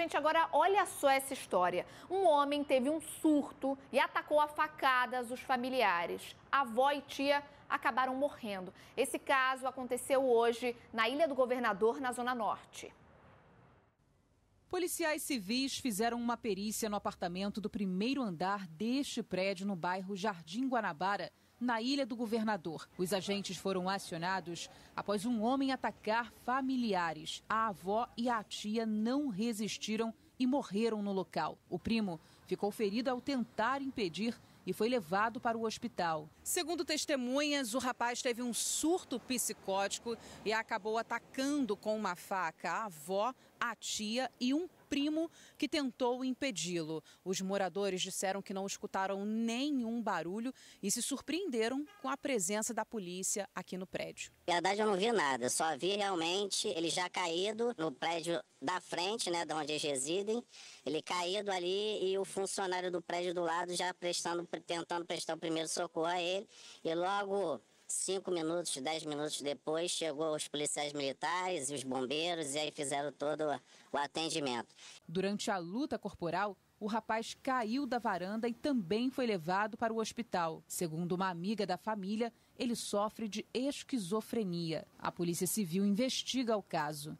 Gente, agora olha só essa história. Um homem teve um surto e atacou a facadas os familiares. A avó e tia acabaram morrendo. Esse caso aconteceu hoje na Ilha do Governador, na Zona Norte. Policiais civis fizeram uma perícia no apartamento do primeiro andar deste prédio no bairro Jardim Guanabara na Ilha do Governador. Os agentes foram acionados após um homem atacar familiares. A avó e a tia não resistiram e morreram no local. O primo ficou ferido ao tentar impedir e foi levado para o hospital. Segundo testemunhas, o rapaz teve um surto psicótico e acabou atacando com uma faca a avó, a tia e um primo que tentou impedi-lo. Os moradores disseram que não escutaram nenhum barulho e se surpreenderam com a presença da polícia aqui no prédio. Na verdade, eu não vi nada, só vi realmente ele já caído no prédio da frente, né, de onde eles residem. Ele caído ali e o funcionário do prédio do lado já prestando, tentando prestar o primeiro socorro a ele. E logo Cinco minutos, dez minutos depois, chegou os policiais militares e os bombeiros e aí fizeram todo o atendimento. Durante a luta corporal, o rapaz caiu da varanda e também foi levado para o hospital. Segundo uma amiga da família, ele sofre de esquizofrenia. A Polícia Civil investiga o caso.